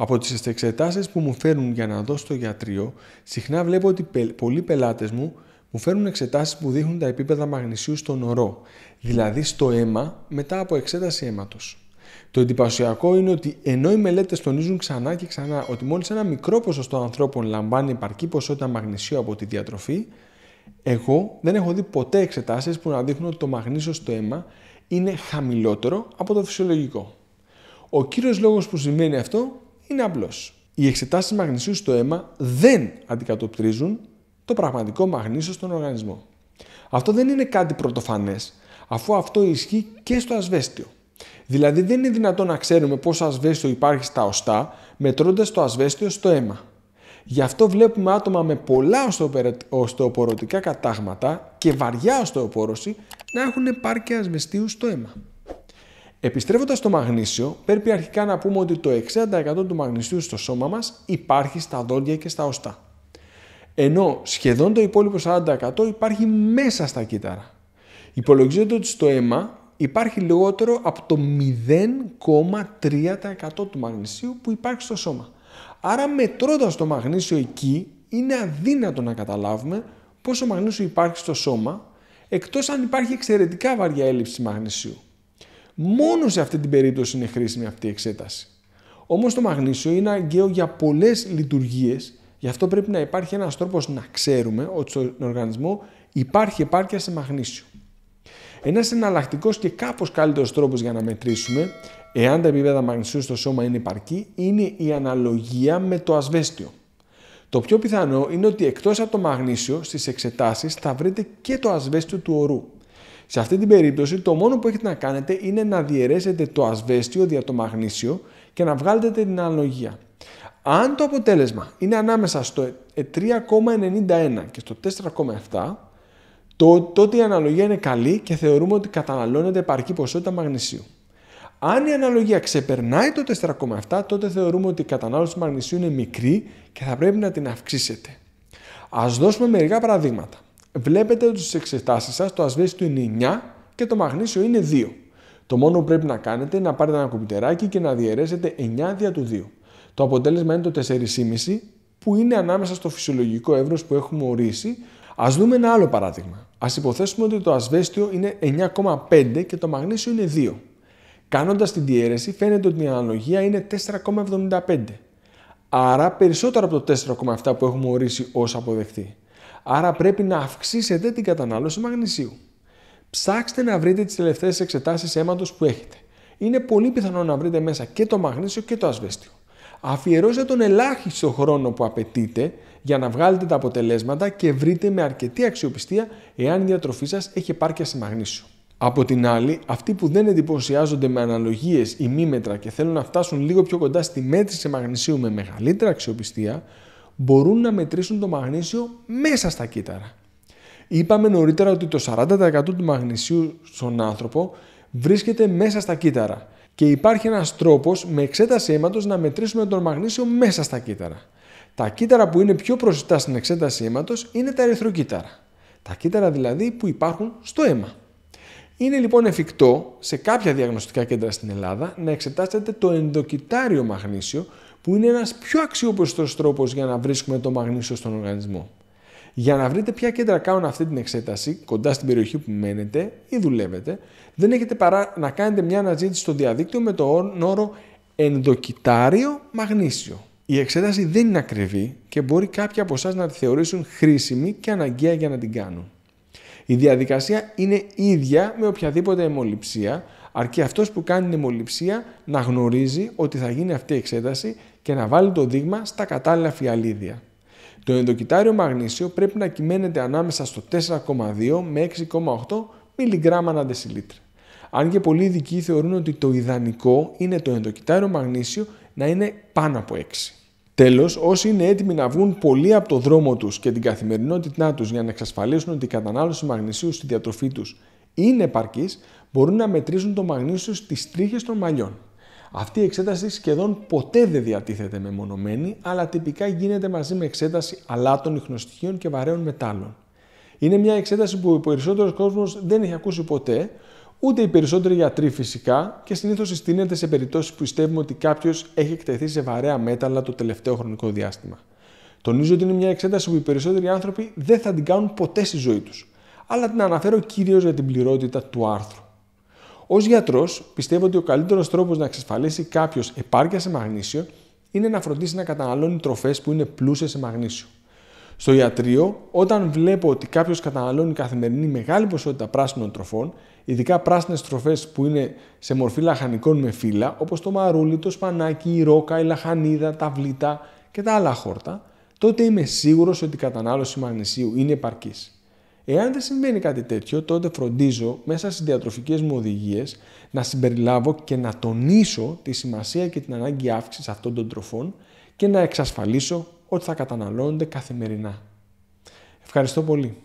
Από τις εξετάσεις που μου φέρνουν για να δω στο γιατρείο, συχνά βλέπω ότι πολλοί πελάτες μου μου φέρνουν εξετάσεις που δείχνουν τα επίπεδα μαγνησίου στον ορό, δηλαδή στο αίμα μετά από εξέταση αίματος. Το εντυπωσιακό είναι ότι ενώ οι μελέτες τονίζουν ξανά και ξανά ότι μόλις ένα μικρό ποσοστό ανθρώπων λαμβάνει επαρκή ποσότητα μαγνησίου από τη διατροφή, εγώ δεν έχω δει ποτέ εξετάσεις που να δείχνουν ότι το μαγνήσιο στο αίμα είναι χαμηλότερο από το φυσιολογικό. Ο κύριος λόγος που σημαίνει αυτό είναι απλός. Οι εξετάσεις μαγνησίου στο αίμα δεν αντικατοπτρίζουν το πραγματικό μαγνήσιο στον οργανισμό. Αυτό δεν είναι κάτι πρωτοφανές, αφού αυτό ισχύει και στο ασβέστιο. Δηλαδή δεν είναι δυνατόν να ξέρουμε πόσο ασβέστιο υπάρχει στα οστά μετρώντας το ασβέστιο στο αίμα. Γι' αυτό βλέπουμε άτομα με πολλά οστεοπορωτικά κατάγματα και βαριά οστεοπόρωση να έχουν επάρκεια ασβεστίου στο αίμα. Επιστρέφοντας στο μαγνήσιο, πρέπει αρχικά να πούμε ότι το 60% του μαγνησίου στο σώμα μας υπάρχει στα δόντια και στα οστά. Ενώ σχεδόν το υπόλοιπο 40% υπάρχει μέσα στα κύτταρα. Υπολογίζεται ότι στο αίμα υπάρχει λιγότερο από το 0,3% του μαγνησίου που υπάρχει στο σώμα. Άρα μετρώντας το μαγνήσιο εκεί είναι αδύνατο να καταλάβουμε πόσο μαγνήσιο υπάρχει στο σώμα εκτός αν υπάρχει εξαιρετικά βαριά έλλειψη μαγνησίου. Μόνο σε αυτή την περίπτωση είναι χρήσιμη αυτή η εξέταση. Όμως το μαγνήσιο είναι αγκαίο για πολλές λειτουργίες, γι' αυτό πρέπει να υπάρχει ένας τρόπος να ξέρουμε ότι στον οργανισμό υπάρχει επάρκεια σε μαγνήσιο. Ένας εναλλακτικός και κάπως καλύτερος τρόπος για να μετρήσουμε εάν τα επίπεδα μαγνησίου στο σώμα είναι υπαρκή είναι η αναλογία με το ασβέστιο. Το πιο πιθανό είναι ότι εκτός από το μαγνήσιο στις εξετάσεις θα βρείτε και το ασβέστιο του ορού. Σε αυτή την περίπτωση το μόνο που έχετε να κάνετε είναι να διαιρέσετε το ασβέστιο δια το μαγνήσιο και να βγάλετε την αναλογία. Αν το αποτέλεσμα είναι ανάμεσα στο 3,91 ε, και στο 4,7, το, τότε η αναλογία είναι καλή και θεωρούμε ότι καταναλώνεται επαρκή ποσότητα μαγνησίου. Αν η αναλογία ξεπερνάει το 4,7, τότε θεωρούμε ότι η κατανάλωση μαγνησίου είναι μικρή και θα πρέπει να την αυξήσετε. Ας δώσουμε μερικά παραδείγματα βλέπετε ότι στις εξετάσεις σας το ασβέστιο είναι 9 και το μαγνήσιο είναι 2. Το μόνο που πρέπει να κάνετε είναι να πάρετε ένα κουμπιτεράκι και να διαιρέσετε 9 δια του 2. Το αποτέλεσμα είναι το 4,5 που είναι ανάμεσα στο φυσιολογικό εύρος που έχουμε ορίσει. Ας δούμε ένα άλλο παράδειγμα. Ας υποθέσουμε ότι το ασβέστιο είναι 9,5 και το μαγνήσιο είναι 2. Κάνοντας την διαίρεση φαίνεται ότι η αναλογία είναι 4,75. Άρα περισσότερο από το 4,7 που έχουμε ορίσει ως αποδεκτή. Άρα πρέπει να αυξήσετε την κατανάλωση μαγνησίου. Ψάξτε να βρείτε τις τελευταίες εξετάσεις αίματος που έχετε. Είναι πολύ πιθανό να βρείτε μέσα και το μαγνήσιο και το ασβέστιο. Αφιερώστε τον ελάχιστο χρόνο που απαιτείτε για να βγάλετε τα αποτελέσματα και βρείτε με αρκετή αξιοπιστία εάν η διατροφή σας έχει επάρκεια σε μαγνήσιο. Από την άλλη, αυτοί που δεν εντυπωσιάζονται με αναλογίες ή μήμετρα και θέλουν να φτάσουν λίγο πιο κοντά στη μέτρηση μαγνησίου με μεγαλύτερη αξιοπιστία, μπορούν να μετρήσουν το μαγνήσιο μέσα στα κύτταρα. Είπαμε νωρίτερα ότι το 40% του μαγνησίου στον άνθρωπο βρίσκεται μέσα στα κύτταρα και υπάρχει ένας τρόπος με εξέταση αίματος να μετρήσουμε τον μαγνήσιο μέσα στα κύτταρα. Τα κύτταρα που είναι πιο προσιτά στην εξέταση αίματος είναι τα ερυθροκύτταρα. Τα κύτταρα δηλαδή που υπάρχουν στο αίμα. Είναι λοιπόν εφικτό σε κάποια διαγνωστικά κέντρα στην Ελλάδα να εξετάσετε το ενδοκυτάριο μαγνήσιο που είναι ένας πιο αξιόπιστος τρόπος για να βρίσκουμε το μαγνήσιο στον οργανισμό. Για να βρείτε ποια κέντρα κάνουν αυτή την εξέταση κοντά στην περιοχή που μένετε ή δουλεύετε, δεν έχετε παρά να κάνετε μια αναζήτηση στο διαδίκτυο με το όρο ενδοκιτάριο μαγνήσιο. Η εξέταση δεν είναι ακριβή και μπορεί κάποιοι από εσάς να τη θεωρήσουν χρήσιμη και αναγκαία για να την κάνουν. Η διαδικασία είναι ίδια με οποιαδήποτε αιμοληψία, Αρκεί αυτός που κάνει αιμοληψία να γνωρίζει ότι θα γίνει αυτή η εξέταση και να βάλει το δείγμα στα κατάλληλα φιαλίδια. Το ενδοκυτάριο μαγνήσιο πρέπει να κυμαίνεται ανάμεσα στο 4,2 με 6,8 μιλιγκράμμα ανά δεσιλίτρ. Αν και πολλοί ειδικοί θεωρούν ότι το ιδανικό είναι το ενδοκυτάριο μαγνήσιο να είναι πάνω από 6. Τέλος, όσοι είναι έτοιμοι να βγουν πολύ από το δρόμο τους και την καθημερινότητά τους για να εξασφαλίσουν ότι η κατανάλωση μαγνησίου στη διατροφή τους είναι επαρκής, μπορούν να μετρήσουν το μαγνήσιο στις τρίχες των μαλλιών. Αυτή η εξέταση σχεδόν ποτέ δεν διατίθεται μεμονωμένη, αλλά τυπικά γίνεται μαζί με εξέταση αλάτων, ιχνοστοιχείων και βαρέων μετάλλων. Είναι μια εξέταση που ο περισσότερος κόσμος δεν έχει ακούσει ποτέ, ούτε οι περισσότεροι γιατροί φυσικά και συνήθως συστήνεται σε περιπτώσεις που πιστεύουμε ότι κάποιος έχει εκτεθεί σε βαρέα μέταλλα το τελευταίο χρονικό διάστημα. Τονίζω ότι είναι μια εξέταση που οι περισσότεροι άνθρωποι δεν θα την κάνουν ποτέ στη ζωή τους, αλλά την αναφέρω κυρίως για την πληρότητα του άρθρου. Ως γιατρός, πιστεύω ότι ο καλύτερος τρόπος να εξασφαλίσει κάποιος επάρκεια σε μαγνήσιο είναι να φροντίσει να καταναλώνει τροφές που είναι πλούσιες σε μαγνήσιο. Στο ιατρείο, όταν βλέπω ότι κάποιος καταναλώνει καθημερινή μεγάλη ποσότητα πράσινων τροφών, ειδικά πράσινες τροφές που είναι σε μορφή λαχανικών με φύλλα, όπως το μαρούλι, το σπανάκι, η ρόκα, η λαχανίδα, τα βλήτα και τα άλλα χόρτα, τότε είμαι σίγουρος ότι η κατανάλωση μαγνησίου είναι επαρκής. Εάν δεν συμβαίνει κάτι τέτοιο, τότε φροντίζω μέσα στις διατροφικές μου οδηγίες να συμπεριλάβω και να τονίσω τη σημασία και την ανάγκη αύξησης αυτών των τροφών και να εξασφαλίσω ότι θα καταναλώνονται καθημερινά. Ευχαριστώ πολύ.